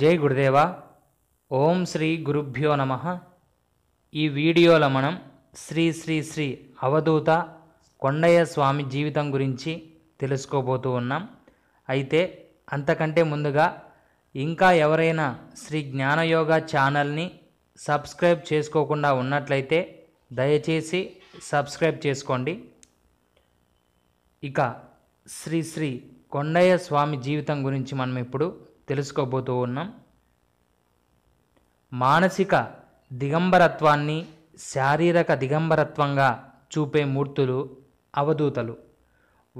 జై గురుదేవ ఓం శ్రీ గురుభ్యో నమ ఈ వీడియోలో మనం శ్రీ శ్రీ శ్రీ అవధూత కొండయ్య స్వామి జీవితం గురించి తెలుసుకోబోతూ ఉన్నాం అయితే అంతకంటే ముందుగా ఇంకా ఎవరైనా శ్రీ జ్ఞానయోగ ఛానల్ని సబ్స్క్రైబ్ చేసుకోకుండా ఉన్నట్లయితే దయచేసి సబ్స్క్రైబ్ చేసుకోండి ఇక శ్రీ శ్రీ కొండయ్య స్వామి జీవితం గురించి మనం ఇప్పుడు తెలుసుకోబోతూ ఉన్నాం మానసిక దిగంబరత్వాన్ని శారీరక దిగంబరత్వంగా చూపే మూర్తులు అవధూతలు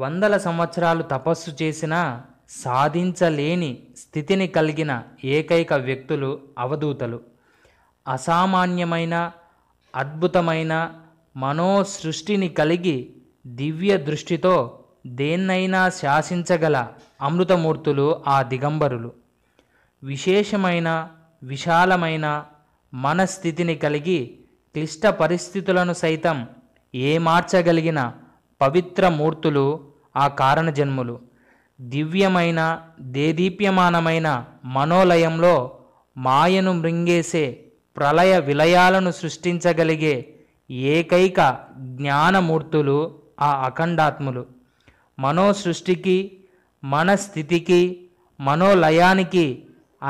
వందల సంవత్సరాలు తపస్సు చేసినా సాధించలేని స్థితిని కలిగిన ఏకైక వ్యక్తులు అవధూతలు అసామాన్యమైన అద్భుతమైన మనోసృష్టిని కలిగి దివ్య దృష్టితో దేన్నైనా శాసించగల అమృతమూర్తులు ఆ దిగంబరులు విశేషమైన విశాలమైన మనస్థితిని కలిగి క్లిష్ట పరిస్థితులను సైతం ఏమార్చగలిగిన పవిత్ర మూర్తులు ఆ కారణజన్ములు దివ్యమైన దేదీప్యమానమైన మనోలయంలో మాయను మృంగేసే ప్రళయ విలయాలను సృష్టించగలిగే ఏకైక జ్ఞానమూర్తులు ఆ అఖండాత్ములు మనోసృష్టికి మనస్థితికి మనోలయానికి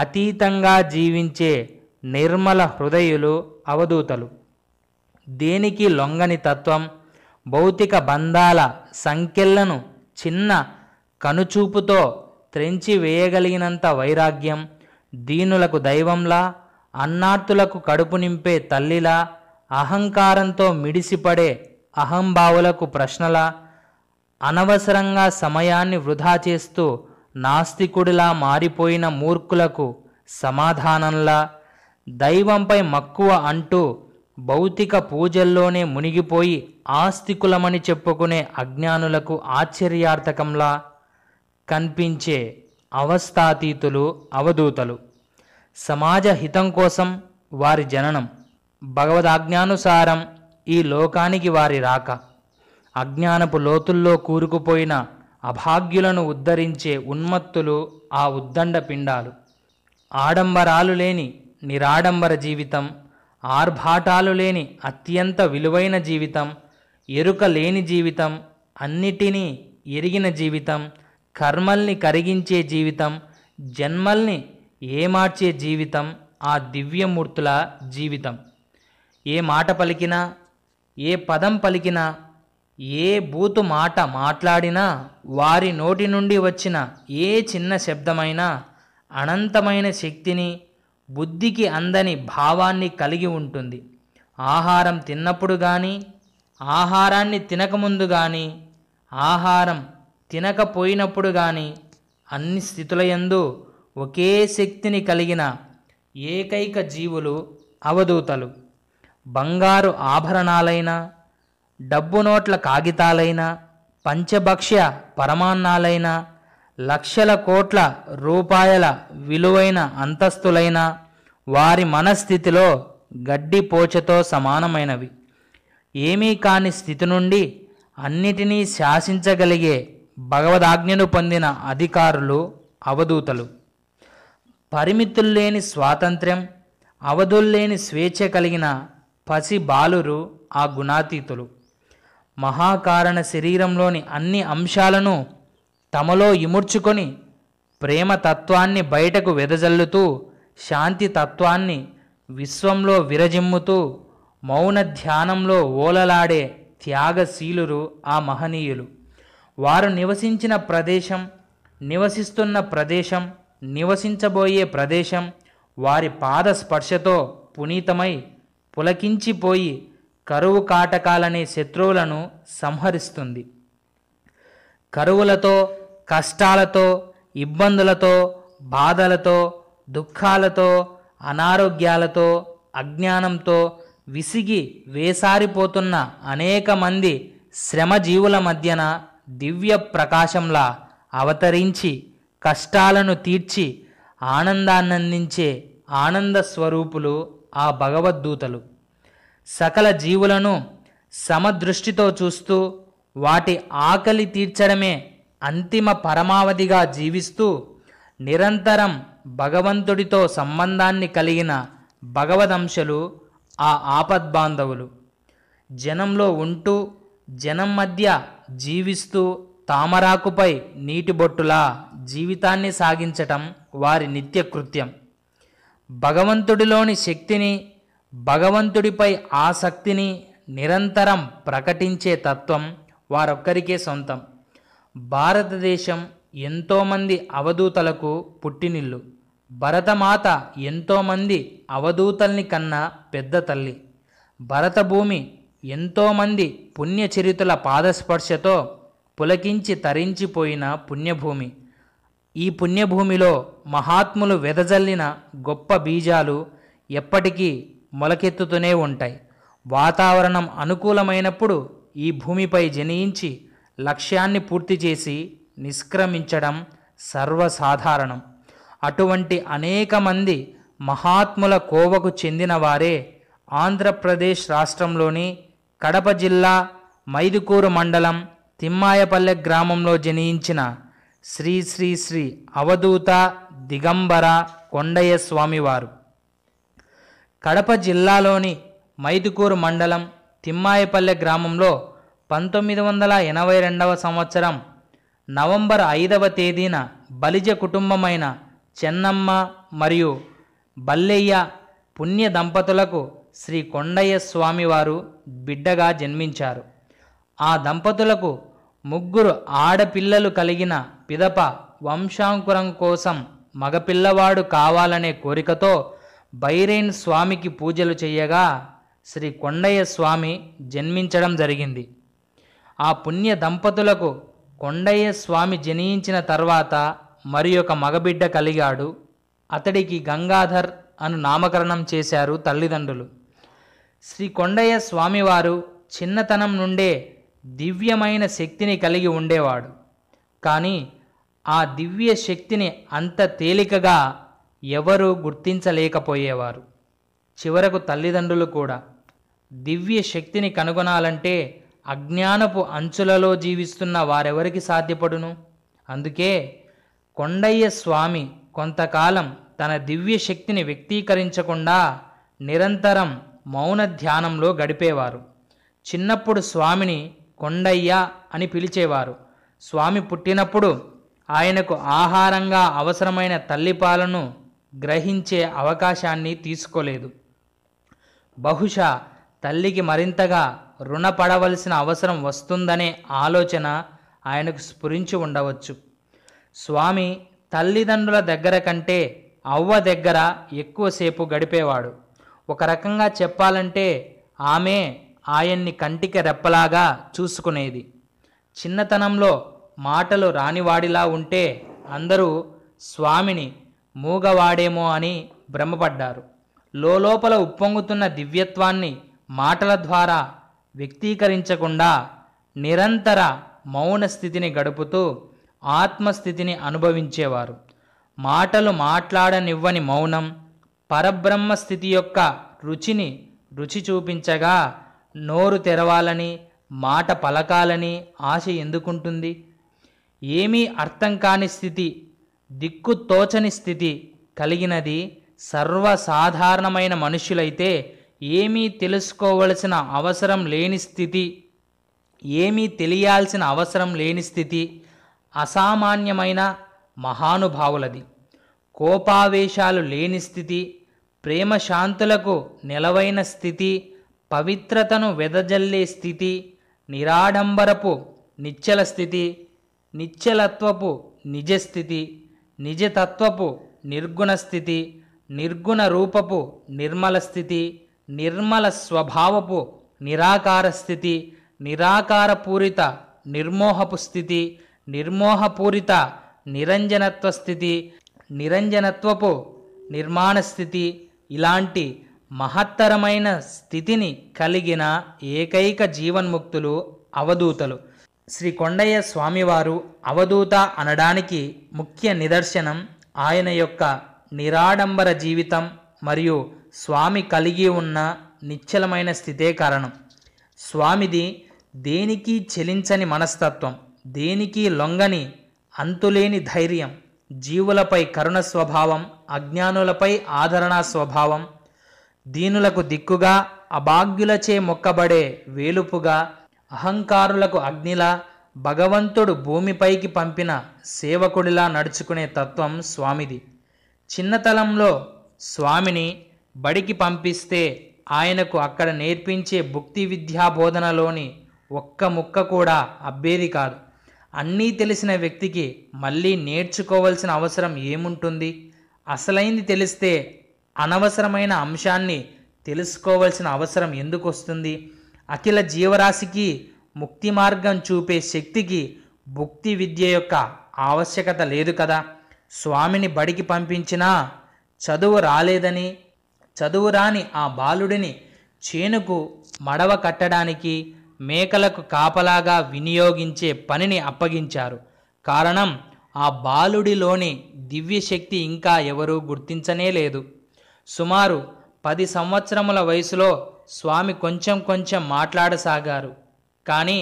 అతీతంగా జీవించే నిర్మల హృదయులు అవధూతలు దేనికి లొంగని తత్వం భౌతిక బంధాల సంఖ్యలను చిన్న కనుచూపుతో త్రెంచివేయగలిగినంత వైరాగ్యం దీనులకు దైవంలా అన్నార్తులకు కడుపు నింపే తల్లిలా అహంకారంతో మిడిసిపడే అహంభావులకు ప్రశ్నలా అనవసరంగా సమయాన్ని వృధా చేస్తూ నాస్తికుడిలా మారిపోయిన మూర్ఖులకు సమాధానంలా దైవంపై మక్కువ అంటూ భౌతిక పూజల్లోనే మునిగిపోయి ఆస్తికులమని చెప్పుకునే అజ్ఞానులకు ఆశ్చర్యార్థకంలా కనిపించే అవస్థాతీతులు అవధూతలు సమాజ హితం కోసం వారి జననం భగవదాజ్ఞానుసారం ఈ లోకానికి వారి రాక అజ్ఞానపు లోతుల్లో కూరుకుపోయిన అభాగ్యులను ఉద్ధరించే ఉన్మత్తులు ఆ ఉద్దండ పిండాలు ఆడంబరాలు లేని నిరాడంబర జీవితం ఆర్భాటాలు లేని అత్యంత విలువైన జీవితం ఎరుక లేని జీవితం అన్నిటినీ ఎరిగిన జీవితం కర్మల్ని కరిగించే జీవితం జన్మల్ని ఏమార్చే జీవితం ఆ దివ్యమూర్తుల జీవితం ఏ మాట పలికినా ఏ పదం పలికినా ఏ బూతు మాట మాట్లాడినా వారి నోటి నుండి వచ్చిన ఏ చిన్న శబ్దమైనా అనంతమైన శక్తిని బుద్ధికి అందని భావాన్ని కలిగి ఉంటుంది ఆహారం తిన్నప్పుడు కానీ ఆహారాన్ని తినకముందు కానీ ఆహారం తినకపోయినప్పుడు కానీ అన్ని స్థితులయందు ఒకే శక్తిని కలిగిన ఏకైక జీవులు అవధూతలు బంగారు ఆభరణాలైన డబ్బు నోట్ల కాగితాలైన పంచభక్ష్య పరమాన్నాలైనా లక్షల కోట్ల రూపాయల విలువైన అంతస్తులైన వారి మనస్థితిలో గడ్డి పోచతో సమానమైనవి ఏమీ కాని స్థితి నుండి అన్నిటినీ శాసించగలిగే భగవదాజ్ఞను పొందిన అధికారులు అవధూతలు పరిమితుల్లేని స్వాతంత్ర్యం అవధుల్లేని స్వేచ్ఛ కలిగిన పసి బాలురు ఆ గుణాతీతులు మహాకారణ శరీరంలోని అన్ని అంశాలను తమలో ఇముడ్చుకొని తత్వాన్ని బయటకు వెదజల్లుతూ శాంతి తత్వాన్ని విశ్వంలో విరజిమ్ముతూ మౌన ధ్యానంలో ఓలలాడే త్యాగశీలురు ఆ మహనీయులు వారు నివసించిన ప్రదేశం నివసిస్తున్న ప్రదేశం నివసించబోయే ప్రదేశం వారి పాద స్పర్శతో పునీతమై పులకించిపోయి కరువు కాటకాలనే శత్రువులను సంహరిస్తుంది కరువులతో కష్టాలతో ఇబ్బందులతో బాధలతో దుఃఖాలతో అనారోగ్యాలతో అజ్ఞానంతో విసిగి వేసారిపోతున్న అనేక మంది శ్రమజీవుల మధ్యన దివ్య ప్రకాశంలా అవతరించి కష్టాలను తీర్చి ఆనందాన్నందించే ఆనంద స్వరూపులు ఆ భగవద్దూతలు సకల జీవులను సమదృష్టితో చూస్తూ వాటి ఆకలి తీర్చడమే అంతిమ పరమావధిగా జీవిస్తూ నిరంతరం భగవంతుడితో సంబంధాన్ని కలిగిన భగవదంశలు ఆ ఆపద్బాంధవులు జనంలో ఉంటూ జనం మధ్య జీవిస్తూ తామరాకుపై నీటిబొట్టులా జీవితాన్ని సాగించటం వారి నిత్యకృత్యం భగవంతుడిలోని శక్తిని భగవంతుడిపై ఆసక్తిని నిరంతరం ప్రకటించే తత్వం వారొక్కరికే సొంతం భారతదేశం ఎంతోమంది అవధూతలకు పుట్టినిల్లు భరతమాత ఎంతోమంది అవధూతల్ని కన్నా పెద్ద తల్లి భరతభూమి ఎంతోమంది పుణ్యచరితుల పాదస్పర్శతో పులకించి తరించిపోయిన పుణ్యభూమి ఈ పుణ్యభూమిలో మహాత్ములు వెదజల్లిన గొప్ప బీజాలు ఎప్పటికీ మొలకెత్తుతూనే ఉంటాయి వాతావరణం అనుకూలమైనప్పుడు ఈ భూమిపై జనించి లక్ష్యాన్ని పూర్తి చేసి నిష్క్రమించడం సర్వసాధారణం అటువంటి అనేక మంది మహాత్ముల కోవకు చెందినవారే ఆంధ్రప్రదేశ్ రాష్ట్రంలోని కడప జిల్లా మైదుకూరు మండలం తిమ్మాయపల్లె గ్రామంలో జనించిన శ్రీ శ్రీ శ్రీ అవధూత దిగంబర కొండయ్య స్వామివారు కడప జిల్లాలోని మైదుకూరు మండలం తిమ్మాయిపల్లె గ్రామంలో పంతొమ్మిది వందల ఎనభై రెండవ సంవత్సరం నవంబర్ ఐదవ తేదీన బలిజ కుటుంబమైన చెన్నమ్మ మరియు బల్లెయ్య పుణ్య దంపతులకు శ్రీ కొండయ్య స్వామివారు బిడ్డగా జన్మించారు ఆ దంపతులకు ముగ్గురు ఆడపిల్లలు కలిగిన పిదప వంశాంకురం కోసం మగపిల్లవాడు కావాలనే కోరికతో బైరేన్ స్వామికి పూజలు చేయగా శ్రీ కొండయ్య స్వామి జన్మించడం జరిగింది ఆ పుణ్య దంపతులకు కొండయ్య స్వామి జనించిన తర్వాత మరి ఒక మగబిడ్డ కలిగాడు అతడికి గంగాధర్ అను నామకరణం చేశారు తల్లిదండ్రులు శ్రీ కొండయ్య స్వామివారు చిన్నతనం నుండే దివ్యమైన శక్తిని కలిగి ఉండేవాడు కానీ ఆ దివ్య శక్తిని అంత తేలికగా ఎవరు గుర్తించలేకపోయేవారు చివరకు తల్లిదండ్రులు కూడా దివ్య శక్తిని కనుగొనాలంటే అజ్ఞానపు అంచులలో జీవిస్తున్న వారెవరికి సాధ్యపడును అందుకే కొండయ్య స్వామి కొంతకాలం తన దివ్య శక్తిని వ్యక్తీకరించకుండా నిరంతరం మౌన ధ్యానంలో గడిపేవారు చిన్నప్పుడు స్వామిని కొండయ్య అని పిలిచేవారు స్వామి పుట్టినప్పుడు ఆయనకు ఆహారంగా అవసరమైన తల్లిపాలను గ్రహించే అవకాశాన్ని తీసుకోలేదు బహుశా తల్లికి మరింతగా రుణపడవలసిన అవసరం వస్తుందనే ఆలోచన ఆయనకు స్ఫురించి ఉండవచ్చు స్వామి తల్లిదండ్రుల దగ్గర కంటే అవ్వ దగ్గర ఎక్కువసేపు గడిపేవాడు ఒక రకంగా చెప్పాలంటే ఆమె ఆయన్ని కంటికి రెప్పలాగా చూసుకునేది చిన్నతనంలో మాటలు రానివాడిలా ఉంటే అందరూ స్వామిని మూగవాడేమో అని భ్రమపడ్డారు లోపల ఉప్పొంగుతున్న దివ్యత్వాన్ని మాటల ద్వారా వ్యక్తీకరించకుండా నిరంతర మౌన స్థితిని గడుపుతూ ఆత్మస్థితిని అనుభవించేవారు మాటలు మాట్లాడనివ్వని మౌనం పరబ్రహ్మ స్థితి యొక్క రుచిని రుచి చూపించగా నోరు తెరవాలని మాట పలకాలని ఆశ ఎందుకుంటుంది ఏమీ అర్థం కాని స్థితి దిక్కు తోచని స్థితి కలిగినది సర్వసాధారణమైన మనుషులైతే ఏమీ తెలుసుకోవలసిన అవసరం లేని స్థితి ఏమీ తెలియాల్సిన అవసరం లేని స్థితి అసామాన్యమైన మహానుభావులది కోపావేశాలు లేని స్థితి ప్రేమ శాంతులకు నిలవైన స్థితి పవిత్రతను వెదజల్లే స్థితి నిరాడంబరపు నిచ్చల స్థితి నిచ్చలత్వపు నిజస్థితి నిజతత్వపు నిర్గుణ స్థితి నిర్గుణ రూపపు నిర్మల స్థితి నిర్మల స్వభావపు నిరాకార స్థితి నిరాకారపూరిత నిర్మోహపు స్థితి నిర్మోహపూరిత నిరంజనత్వ స్థితి నిరంజనత్వపు నిర్మాణ స్థితి ఇలాంటి మహత్తరమైన స్థితిని కలిగిన ఏకైక జీవన్ముక్తులు అవధూతలు శ్రీ కొండయ్య స్వామివారు అవధూత అనడానికి ముఖ్య నిదర్శనం ఆయన యొక్క నిరాడంబర జీవితం మరియు స్వామి కలిగి ఉన్న నిశ్చలమైన స్థితే కారణం స్వామిది దేనికి చెలించని మనస్తత్వం దేనికి లొంగని అంతులేని ధైర్యం జీవులపై కరుణ స్వభావం అజ్ఞానులపై ఆదరణ స్వభావం దీనులకు దిక్కుగా అభాగ్యులచే మొక్కబడే వేలుపుగా అహంకారులకు అగ్నిలా భగవంతుడు భూమిపైకి పంపిన సేవకుడిలా నడుచుకునే తత్వం స్వామిది చిన్నతలంలో స్వామిని బడికి పంపిస్తే ఆయనకు అక్కడ నేర్పించే భుక్తి విద్యా బోధనలోని ఒక్క ముక్క కూడా అబ్బేది కాదు అన్నీ తెలిసిన వ్యక్తికి మళ్ళీ నేర్చుకోవలసిన అవసరం ఏముంటుంది అసలైంది తెలిస్తే అనవసరమైన అంశాన్ని తెలుసుకోవలసిన అవసరం ఎందుకు వస్తుంది అఖిల జీవరాశికి ముక్తి మార్గం చూపే శక్తికి భుక్తి విద్య యొక్క ఆవశ్యకత లేదు కదా స్వామిని బడికి పంపించినా చదువు రాలేదని చదువు రాని ఆ బాలుడిని చేనుకు మడవ కట్టడానికి మేకలకు కాపలాగా వినియోగించే పనిని అప్పగించారు కారణం ఆ బాలుడిలోని దివ్యశక్తి ఇంకా ఎవరూ గుర్తించనే లేదు సుమారు పది సంవత్సరముల వయసులో స్వామి కొంచెం కొంచెం మాట్లాడసాగారు కానీ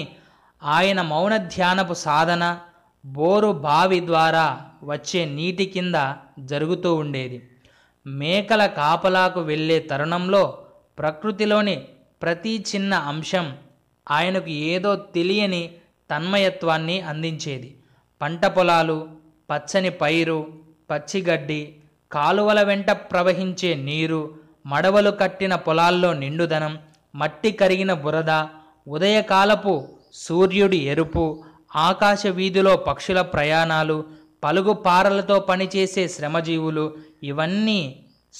ఆయన మౌన ధ్యానపు సాధన బోరు బావి ద్వారా వచ్చే నీటి కింద జరుగుతూ ఉండేది మేకల కాపలాకు వెళ్ళే తరుణంలో ప్రకృతిలోని ప్రతి చిన్న అంశం ఆయనకు ఏదో తెలియని తన్మయత్వాన్ని అందించేది పంట పొలాలు పచ్చని పైరు పచ్చిగడ్డి కాలువల వెంట ప్రవహించే నీరు మడవలు కట్టిన పొలాల్లో నిండుదనం మట్టి కరిగిన బురద ఉదయకాలపు సూర్యుడి ఎరుపు ఆకాశ వీధిలో పక్షుల ప్రయాణాలు పలుగు పారలతో పనిచేసే శ్రమజీవులు ఇవన్నీ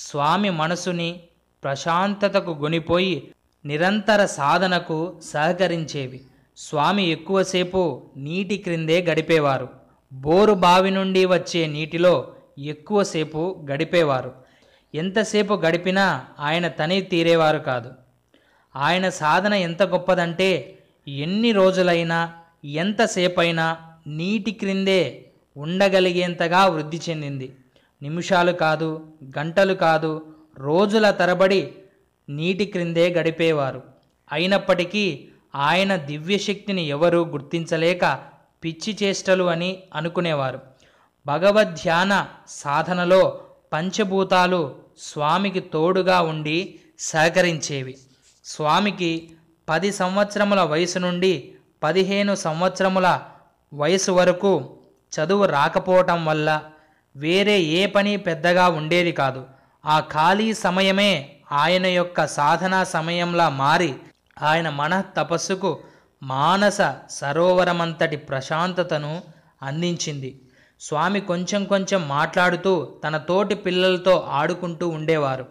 స్వామి మనసుని ప్రశాంతతకు గునిపోయి నిరంతర సాధనకు సహకరించేవి స్వామి ఎక్కువసేపు నీటి క్రిందే గడిపేవారు బోరు బావి నుండి వచ్చే నీటిలో ఎక్కువసేపు గడిపేవారు ఎంతసేపు గడిపినా ఆయన తని తీరేవారు కాదు ఆయన సాధన ఎంత గొప్పదంటే ఎన్ని రోజులైనా ఎంతసేపైనా నీటి క్రిందే ఉండగలిగేంతగా వృద్ధి చెందింది నిమిషాలు కాదు గంటలు కాదు రోజుల తరబడి నీటి క్రిందే గడిపేవారు అయినప్పటికీ ఆయన దివ్యశక్తిని ఎవరూ గుర్తించలేక పిచ్చి చేష్టలు అని అనుకునేవారు భగవద్ధ్యాన సాధనలో పంచభూతాలు స్వామికి తోడుగా ఉండి సహకరించేవి స్వామికి పది సంవత్సరముల వయసు నుండి పదిహేను సంవత్సరముల వయసు వరకు చదువు రాకపోవటం వల్ల వేరే ఏ పని పెద్దగా ఉండేది కాదు ఆ ఖాళీ సమయమే ఆయన యొక్క సాధనా సమయంలా మారి ఆయన మన తపస్సుకు మానస సరోవరమంతటి ప్రశాంతతను అందించింది స్వామి కొంచెం కొంచెం మాట్లాడుతూ తన తోటి పిల్లలతో ఆడుకుంటూ ఉండేవారు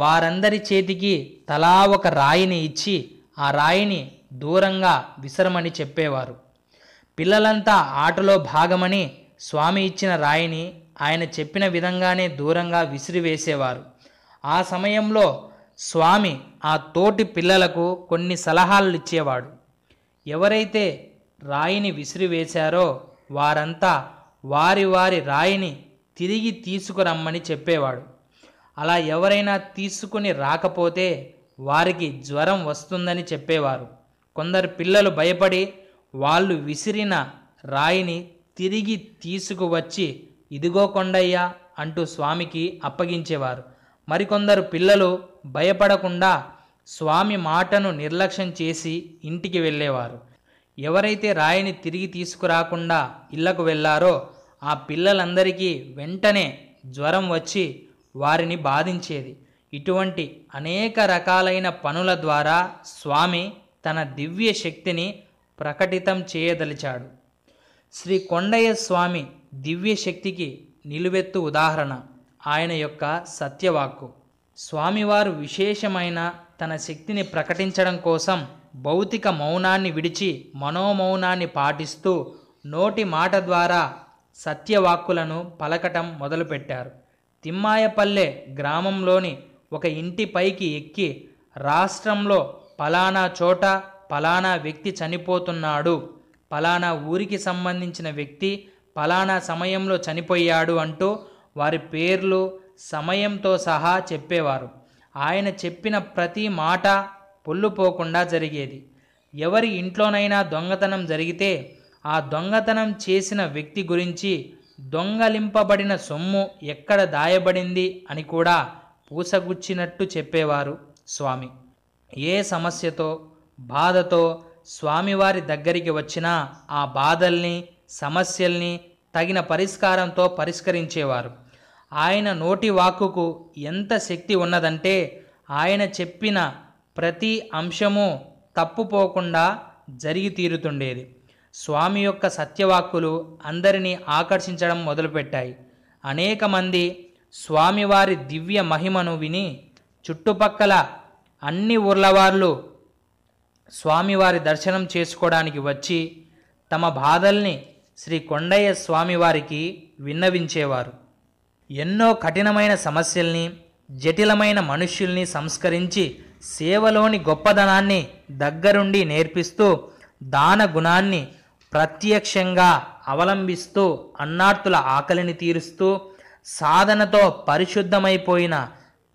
వారందరి చేతికి తలా ఒక రాయిని ఇచ్చి ఆ రాయిని దూరంగా విసరమని చెప్పేవారు పిల్లలంతా ఆటలో భాగమని స్వామి ఇచ్చిన రాయిని ఆయన చెప్పిన విధంగానే దూరంగా విసిరివేసేవారు ఆ సమయంలో స్వామి ఆ తోటి పిల్లలకు కొన్ని సలహాలు ఇచ్చేవాడు ఎవరైతే రాయిని విసిరివేశారో వారంతా వారి వారి రాయిని తిరిగి తీసుకురమ్మని చెప్పేవాడు అలా ఎవరైనా తీసుకుని రాకపోతే వారికి జ్వరం వస్తుందని చెప్పేవారు కొందరు పిల్లలు భయపడి వాళ్ళు విసిరిన రాయిని తిరిగి తీసుకువచ్చి ఇదిగో కొండయ్యా అంటూ స్వామికి అప్పగించేవారు మరికొందరు పిల్లలు భయపడకుండా స్వామి మాటను నిర్లక్ష్యం చేసి ఇంటికి వెళ్ళేవారు ఎవరైతే రాయిని తిరిగి తీసుకురాకుండా ఇళ్లకు వెళ్ళారో ఆ పిల్లలందరికీ వెంటనే జ్వరం వచ్చి వారిని బాధించేది ఇటువంటి అనేక రకాలైన పనుల ద్వారా స్వామి తన దివ్య శక్తిని ప్రకటితం చేయదలిచాడు శ్రీ కొండయ్య స్వామి దివ్య శక్తికి నిలువెత్తు ఉదాహరణ ఆయన యొక్క సత్యవాక్కు స్వామివారు విశేషమైన తన శక్తిని ప్రకటించడం కోసం భౌతిక మౌనాన్ని విడిచి మనోమౌనాన్ని పాటిస్తూ నోటి మాట ద్వారా సత్యవాక్కులను పలకటం మొదలుపెట్టారు తిమ్మాయపల్లె గ్రామంలోని ఒక ఇంటిపైకి ఎక్కి రాష్ట్రంలో పలానా చోట పలానా వ్యక్తి చనిపోతున్నాడు పలానా ఊరికి సంబంధించిన వ్యక్తి పలానా సమయంలో చనిపోయాడు అంటూ వారి పేర్లు సమయంతో సహా చెప్పేవారు ఆయన చెప్పిన ప్రతి మాట పొల్లు పోకుండా జరిగేది ఎవరి ఇంట్లోనైనా దొంగతనం జరిగితే ఆ దొంగతనం చేసిన వ్యక్తి గురించి దొంగలింపబడిన సొమ్ము ఎక్కడ దాయబడింది అని కూడా పూసగుచ్చినట్టు చెప్పేవారు స్వామి ఏ సమస్యతో బాధతో స్వామివారి దగ్గరికి వచ్చినా ఆ బాధల్ని సమస్యల్ని తగిన పరిష్కారంతో పరిష్కరించేవారు ఆయన నోటి వాక్కుకు ఎంత శక్తి ఉన్నదంటే ఆయన చెప్పిన ప్రతి అంశము తప్పుపోకుండా జరిగి తీరుతుండేది స్వామి యొక్క సత్యవాక్కులు అందరినీ ఆకర్షించడం మొదలుపెట్టాయి అనేక మంది స్వామివారి దివ్య మహిమను విని చుట్టుపక్కల అన్ని ఊర్లవార్లు స్వామివారి దర్శనం చేసుకోవడానికి వచ్చి తమ బాధల్ని శ్రీ కొండయ్య స్వామివారికి విన్నవించేవారు ఎన్నో కఠినమైన సమస్యల్ని జటిలమైన మనుష్యుల్ని సంస్కరించి సేవలోని గొప్పదనాన్ని దగ్గరుండి నేర్పిస్తూ దాన గుణాన్ని ప్రత్యక్షంగా అవలంబిస్తూ అన్నార్తుల ఆకలిని తీరుస్తూ సాధనతో పరిశుద్ధమైపోయిన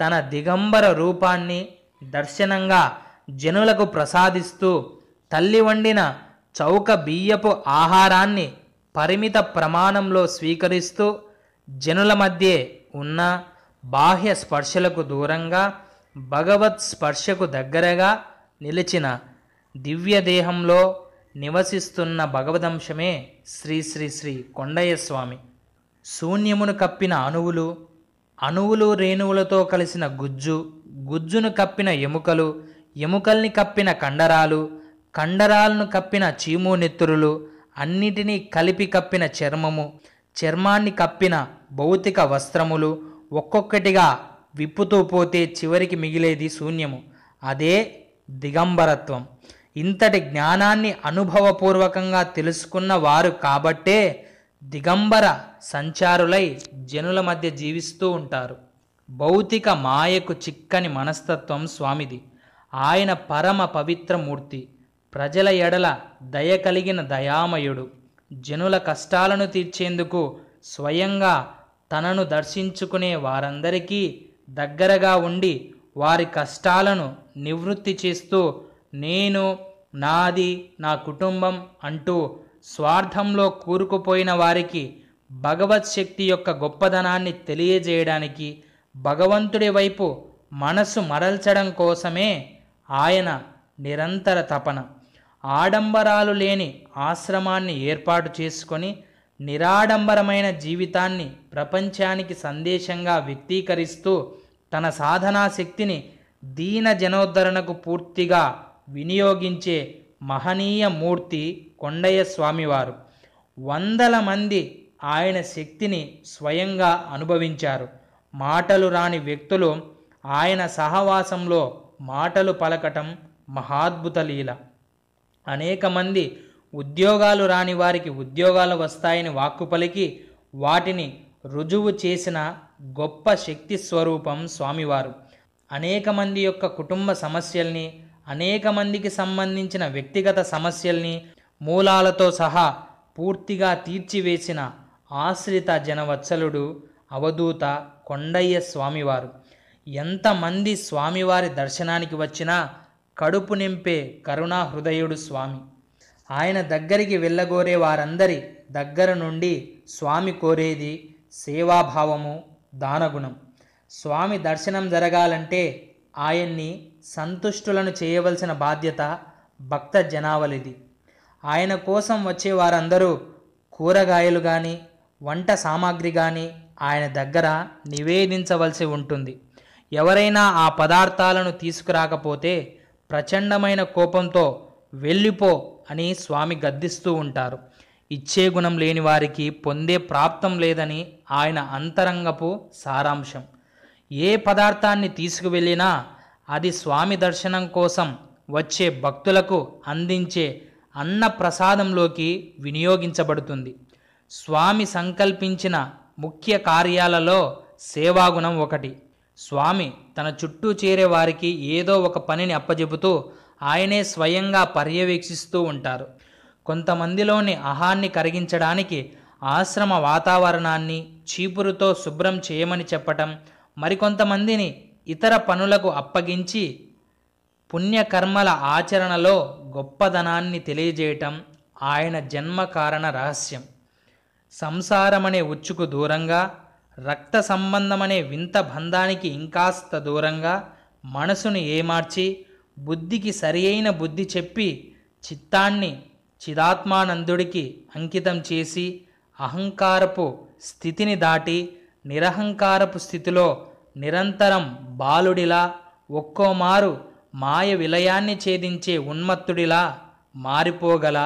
తన దిగంబర రూపాన్ని దర్శనంగా జనులకు ప్రసాదిస్తూ తల్లి వండిన చౌక బియ్యపు ఆహారాన్ని పరిమిత ప్రమాణంలో స్వీకరిస్తూ జనుల మధ్య ఉన్న బాహ్య స్పర్శలకు దూరంగా భగవత్ స్పర్శకు దగ్గరగా నిలిచిన దివ్యదేహంలో నివసిస్తున్న భగవదంశమే శ్రీ శ్రీ శ్రీ కొండయ్య స్వామి శూన్యమును కప్పిన అణువులు అణువులు రేణువులతో కలిసిన గుజ్జు గుజ్జును కప్పిన ఎముకలు ఎముకల్ని కప్పిన కండరాలు కండరాలను కప్పిన చీము నెత్తురులు అన్నిటినీ కలిపి కప్పిన చర్మము చర్మాన్ని కప్పిన భౌతిక వస్త్రములు ఒక్కొక్కటిగా విప్పుతూ పోతే చివరికి మిగిలేది శూన్యము అదే దిగంబరత్వం ఇంతటి జ్ఞానాన్ని అనుభవపూర్వకంగా తెలుసుకున్న వారు కాబట్టే దిగంబర సంచారులై జనుల మధ్య జీవిస్తూ ఉంటారు భౌతిక మాయకు చిక్కని మనస్తత్వం స్వామిది ఆయన పరమ పవిత్రమూర్తి ప్రజల ఎడల దయ కలిగిన దయామయుడు జనుల కష్టాలను తీర్చేందుకు స్వయంగా తనను దర్శించుకునే వారందరికీ దగ్గరగా ఉండి వారి కష్టాలను నివృత్తి చేస్తూ నేను నాది నా కుటుంబం అంటూ స్వార్థంలో కూరుకుపోయిన వారికి భగవత్ శక్తి యొక్క గొప్పదనాన్ని తెలియజేయడానికి భగవంతుడి వైపు మనసు మరల్చడం కోసమే ఆయన నిరంతర తపన ఆడంబరాలు లేని ఆశ్రమాన్ని ఏర్పాటు చేసుకొని నిరాడంబరమైన జీవితాన్ని ప్రపంచానికి సందేశంగా వ్యక్తీకరిస్తూ తన సాధనా శక్తిని దీన జనోద్ధరణకు పూర్తిగా వినియోగించే మహనీయ మూర్తి కొండయ్య స్వామివారు వందల మంది ఆయన శక్తిని స్వయంగా అనుభవించారు మాటలు రాని వ్యక్తులు ఆయన సహవాసంలో మాటలు పలకటం మహాద్భుత లీల అనేక మంది ఉద్యోగాలు రాని వారికి ఉద్యోగాలు వస్తాయని వాక్కు పలికి వాటిని రుజువు చేసిన గొప్ప శక్తి స్వరూపం స్వామివారు అనేక మంది యొక్క కుటుంబ సమస్యల్ని అనేక మందికి సంబంధించిన వ్యక్తిగత సమస్యల్ని మూలాలతో సహా పూర్తిగా తీర్చివేసిన ఆశ్రిత జనవత్సలుడు అవధూత కొండయ్య స్వామివారు ఎంతమంది స్వామివారి దర్శనానికి వచ్చినా కడుపు నింపే కరుణా హృదయుడు స్వామి ఆయన దగ్గరికి వెళ్ళగోరే వారందరి దగ్గర నుండి స్వామి కోరేది సేవాభావము దానగుణం స్వామి దర్శనం జరగాలంటే ఆయన్ని సంతుష్టులను చేయవలసిన బాధ్యత భక్త జనావలిది ఆయన కోసం వచ్చే వారందరూ కూరగాయలు కానీ వంట సామాగ్రి కానీ ఆయన దగ్గర నివేదించవలసి ఉంటుంది ఎవరైనా ఆ పదార్థాలను తీసుకురాకపోతే ప్రచండమైన కోపంతో వెళ్ళిపో అని స్వామి గద్దిస్తూ ఉంటారు ఇచ్చే గుణం లేని వారికి పొందే ప్రాప్తం లేదని ఆయన అంతరంగపు సారాంశం ఏ పదార్థాన్ని తీసుకువెళ్ళినా అది స్వామి దర్శనం కోసం వచ్చే భక్తులకు అందించే అన్న ప్రసాదంలోకి వినియోగించబడుతుంది స్వామి సంకల్పించిన ముఖ్య కార్యాలలో సేవాగుణం ఒకటి స్వామి తన చుట్టూ చేరే వారికి ఏదో ఒక పనిని అప్పజెపుతూ ఆయనే స్వయంగా పర్యవేక్షిస్తూ ఉంటారు కొంతమందిలోని అహాన్ని కరిగించడానికి ఆశ్రమ వాతావరణాన్ని చీపురుతో శుభ్రం చేయమని చెప్పటం మరికొంతమందిని ఇతర పనులకు అప్పగించి పుణ్యకర్మల ఆచరణలో గొప్పదనాన్ని తెలియజేయటం ఆయన జన్మకారణ రహస్యం సంసారమనే ఉచ్చుకు దూరంగా రక్త సంబంధమనే వింత బంధానికి ఇంకాస్త దూరంగా మనసును ఏమార్చి బుద్ధికి సరియైన బుద్ధి చెప్పి చిత్తాన్ని చిదాత్మానందుడికి అంకితం చేసి అహంకారపు స్థితిని దాటి నిరహంకారపు స్థితిలో నిరంతరం బాలుడిలా ఒక్కోమారు మాయ విలయాన్ని ఛేదించే ఉన్మత్తుడిలా మారిపోగల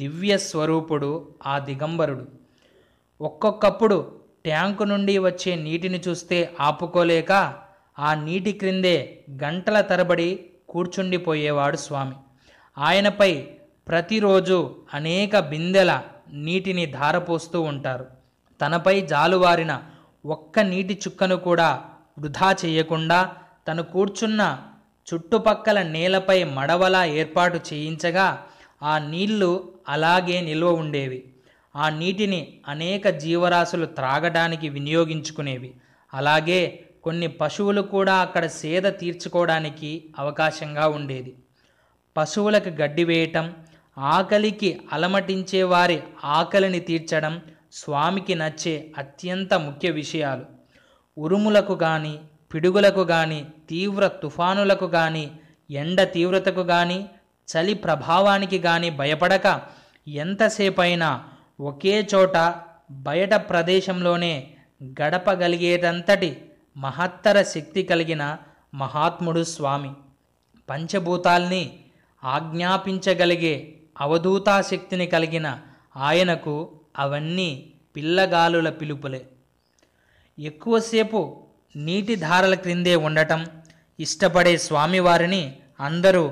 దివ్య స్వరూపుడు ఆ దిగంబరుడు ఒక్కొక్కప్పుడు ట్యాంకు నుండి వచ్చే నీటిని చూస్తే ఆపుకోలేక ఆ నీటి క్రిందే గంటల తరబడి కూర్చుండిపోయేవాడు స్వామి ఆయనపై ప్రతిరోజు అనేక బిందెల నీటిని ధారపోస్తూ ఉంటారు తనపై జాలువారిన ఒక్క నీటి చుక్కను కూడా వృధా చేయకుండా తను కూర్చున్న చుట్టుపక్కల నేలపై మడవలా ఏర్పాటు చేయించగా ఆ నీళ్లు అలాగే నిల్వ ఉండేవి ఆ నీటిని అనేక జీవరాశులు త్రాగడానికి వినియోగించుకునేవి అలాగే కొన్ని పశువులు కూడా అక్కడ సేద తీర్చుకోవడానికి అవకాశంగా ఉండేది పశువులకు గడ్డి వేయటం ఆకలికి అలమటించే వారి ఆకలిని తీర్చడం స్వామికి నచ్చే అత్యంత ముఖ్య విషయాలు ఉరుములకు కానీ పిడుగులకు కానీ తీవ్ర తుఫానులకు కానీ ఎండ తీవ్రతకు కానీ చలి ప్రభావానికి కానీ భయపడక ఎంతసేపైనా ఒకే చోట బయట ప్రదేశంలోనే గడపగలిగేటంతటి మహత్తర శక్తి కలిగిన మహాత్ముడు స్వామి పంచభూతాల్ని ఆజ్ఞాపించగలిగే అవధూతాశక్తిని కలిగిన ఆయనకు అవన్నీ పిల్లగాలుల పిలుపులే ఎక్కువసేపు నీటి ధారల క్రిందే ఉండటం ఇష్టపడే స్వామివారిని అందరూ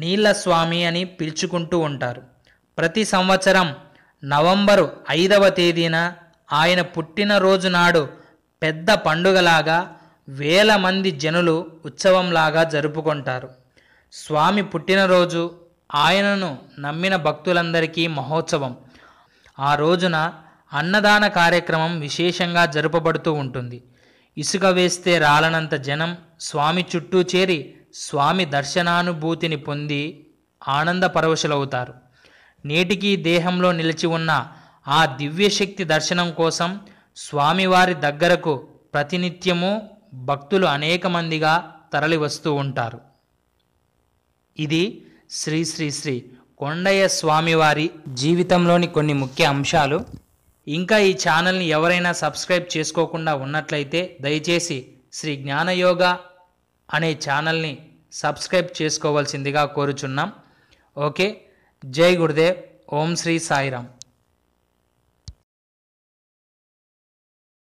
నీళ్ళ స్వామి అని పిలుచుకుంటూ ఉంటారు ప్రతి సంవత్సరం నవంబరు ఐదవ తేదీన ఆయన పుట్టినరోజు నాడు పెద్ద పండుగలాగా వేల మంది జనులు ఉత్సవంలాగా జరుపుకుంటారు స్వామి పుట్టినరోజు ఆయనను నమ్మిన భక్తులందరికీ మహోత్సవం ఆ రోజున అన్నదాన కార్యక్రమం విశేషంగా జరుపబడుతూ ఉంటుంది ఇసుక వేస్తే రాలనంత జనం స్వామి చుట్టూ చేరి స్వామి దర్శనానుభూతిని పొంది ఆనంద పరవశులవుతారు నేటికీ దేహంలో నిలిచి ఉన్న ఆ దివ్యశక్తి దర్శనం కోసం స్వామివారి దగ్గరకు ప్రతినిత్యము భక్తులు అనేక మందిగా తరలివస్తూ ఉంటారు ఇది శ్రీ శ్రీ శ్రీ కొండయ్య స్వామివారి జీవితంలోని కొన్ని ముఖ్య అంశాలు ఇంకా ఈ ఛానల్ని ఎవరైనా సబ్స్క్రైబ్ చేసుకోకుండా ఉన్నట్లయితే దయచేసి శ్రీ జ్ఞానయోగ అనే ఛానల్ని సబ్స్క్రైబ్ చేసుకోవాల్సిందిగా కోరుచున్నాం ఓకే జై గురుదేవ్ ఓం శ్రీ సాయిరామ్